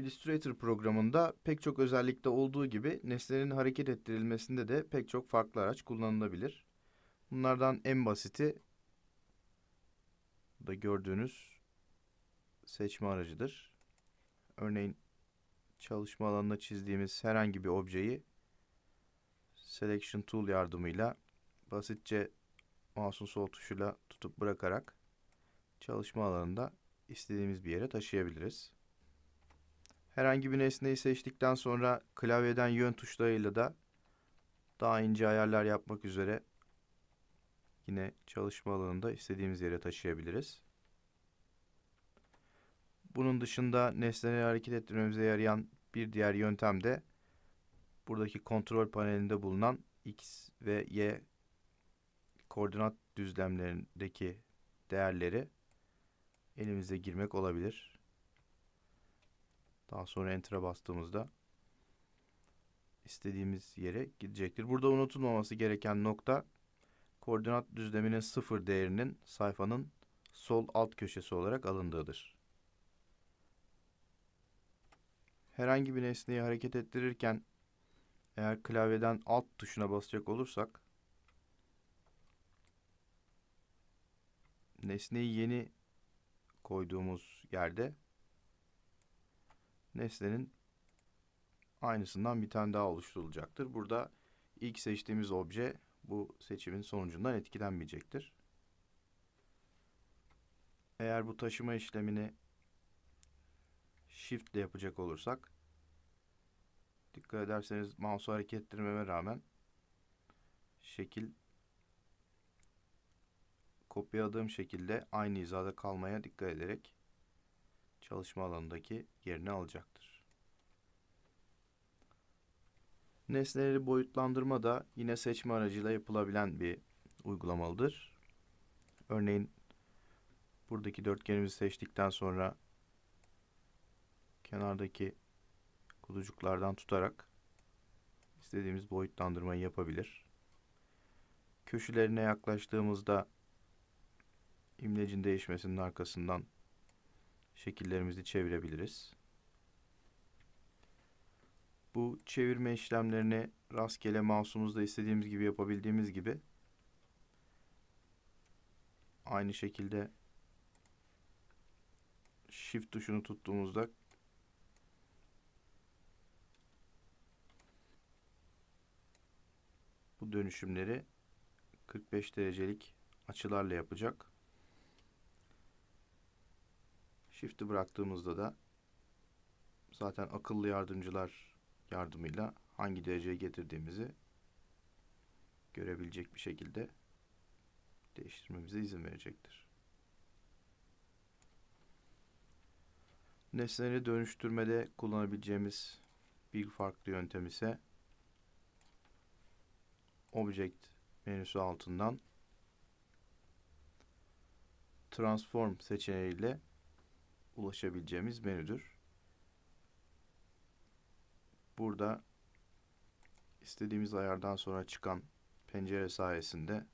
Illustrator programında pek çok özellikte olduğu gibi nesnenin hareket ettirilmesinde de pek çok farklı araç kullanılabilir. Bunlardan en basiti da gördüğünüz seçme aracıdır. Örneğin çalışma alanında çizdiğimiz herhangi bir objeyi Selection Tool yardımıyla basitçe masum sol tuşuyla tutup bırakarak çalışma alanında istediğimiz bir yere taşıyabiliriz. Herhangi bir nesneyi seçtikten sonra klavyeden yön tuşlarıyla da daha ince ayarlar yapmak üzere yine çalışma alanında istediğimiz yere taşıyabiliriz. Bunun dışında nesneleri hareket ettirmemize yarayan bir diğer yöntem de buradaki kontrol panelinde bulunan X ve Y koordinat düzlemlerindeki değerleri elimize girmek olabilir. Daha sonra enter'a bastığımızda istediğimiz yere gidecektir. Burada unutulmaması gereken nokta koordinat düzleminin sıfır değerinin sayfanın sol alt köşesi olarak alındığıdır. Herhangi bir nesneyi hareket ettirirken eğer klavyeden alt tuşuna basacak olursak nesneyi yeni koyduğumuz yerde nesnenin aynısından bir tane daha oluşturulacaktır. Burada ilk seçtiğimiz obje bu seçimin sonucundan etkilenmeyecektir. Eğer bu taşıma işlemini shift ile yapacak olursak dikkat ederseniz mouse'u hareket ettirmeme rağmen şekil kopyaladığım şekilde aynı hizada kalmaya dikkat ederek çalışma alanındaki yerini alacaktır. Nesneleri boyutlandırma da yine seçme aracıyla yapılabilen bir uygulamalıdır. Örneğin buradaki dörtgenimizi seçtikten sonra kenardaki kutucuklardan tutarak istediğimiz boyutlandırmayı yapabilir. Köşelerine yaklaştığımızda imlecin değişmesinin arkasından şekillerimizi çevirebiliriz. Bu çevirme işlemlerini rastgele mouse'umuzda istediğimiz gibi yapabildiğimiz gibi aynı şekilde shift tuşunu tuttuğumuzda bu dönüşümleri 45 derecelik açılarla yapacak. Shift'i bıraktığımızda da zaten akıllı yardımcılar yardımıyla hangi dereceye getirdiğimizi görebilecek bir şekilde değiştirmemize izin verecektir. Nesneleri dönüştürmede kullanabileceğimiz bir farklı yöntem ise Object menüsü altından Transform seçeneğiyle ulaşabileceğimiz menüdür. Burada istediğimiz ayardan sonra çıkan pencere sayesinde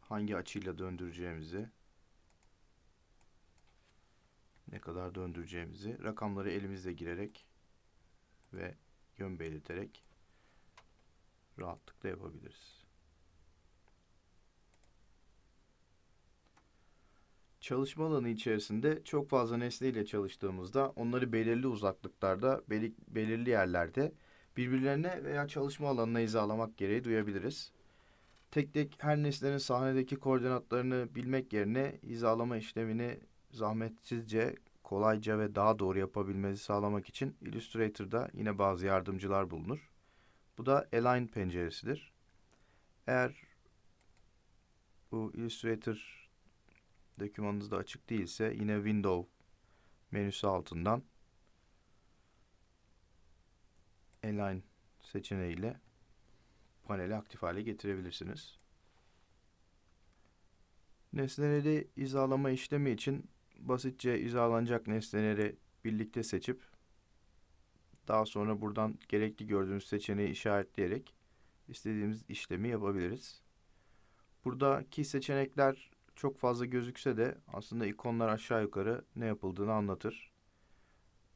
hangi açıyla döndüreceğimizi ne kadar döndüreceğimizi rakamları elimizle girerek ve yön belirterek rahatlıkla yapabiliriz. çalışma alanı içerisinde çok fazla nesneyle çalıştığımızda onları belirli uzaklıklarda, belirli yerlerde birbirlerine veya çalışma alanına izahlamak gereği duyabiliriz. Tek tek her nesnenin sahnedeki koordinatlarını bilmek yerine izahlama işlemini zahmetsizce, kolayca ve daha doğru yapabilmenizi sağlamak için Illustrator'da yine bazı yardımcılar bulunur. Bu da Align penceresidir. Eğer bu Illustrator Dokümanınız da açık değilse yine Window menüsü altından Align seçeneğiyle paneli aktif hale getirebilirsiniz. Nesneleri hizalama işlemi için basitçe hizalanacak nesneleri birlikte seçip daha sonra buradan gerekli gördüğünüz seçeneği işaretleyerek istediğimiz işlemi yapabiliriz. Buradaki seçenekler çok fazla gözükse de aslında ikonlar aşağı yukarı ne yapıldığını anlatır.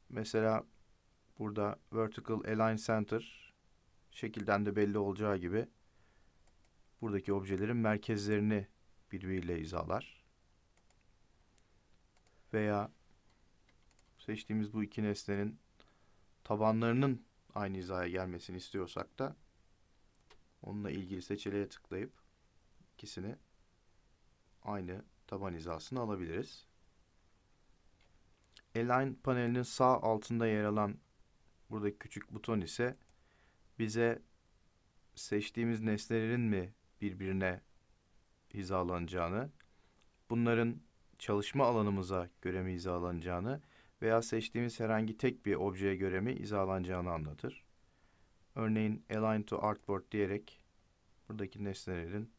Mesela burada Vertical Align Center şekilden de belli olacağı gibi buradaki objelerin merkezlerini birbiriyle izalar. Veya seçtiğimiz bu iki nesnenin tabanlarının aynı hizaya gelmesini istiyorsak da onunla ilgili seçeneğe tıklayıp ikisini aynı taban hizasını alabiliriz. Align panelinin sağ altında yer alan buradaki küçük buton ise bize seçtiğimiz nesnelerin mi birbirine hizalanacağını, bunların çalışma alanımıza göre mi hizalanacağını veya seçtiğimiz herhangi tek bir objeye göre mi hizalanacağını anlatır. Örneğin align to artboard diyerek buradaki nesnelerin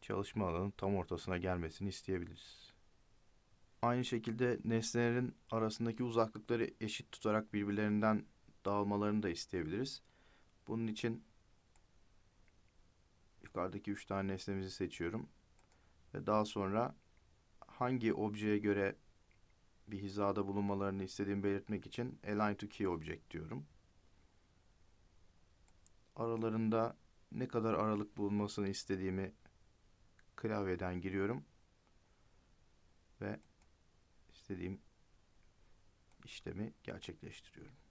çalışma alanının tam ortasına gelmesini isteyebiliriz. Aynı şekilde nesnelerin arasındaki uzaklıkları eşit tutarak birbirlerinden dağılmalarını da isteyebiliriz. Bunun için yukarıdaki üç tane nesnemizi seçiyorum. Ve daha sonra hangi objeye göre bir hizada bulunmalarını istediğimi belirtmek için align to key object diyorum. Aralarında ne kadar aralık bulunmasını istediğimi klavyeden giriyorum ve istediğim işlemi gerçekleştiriyorum.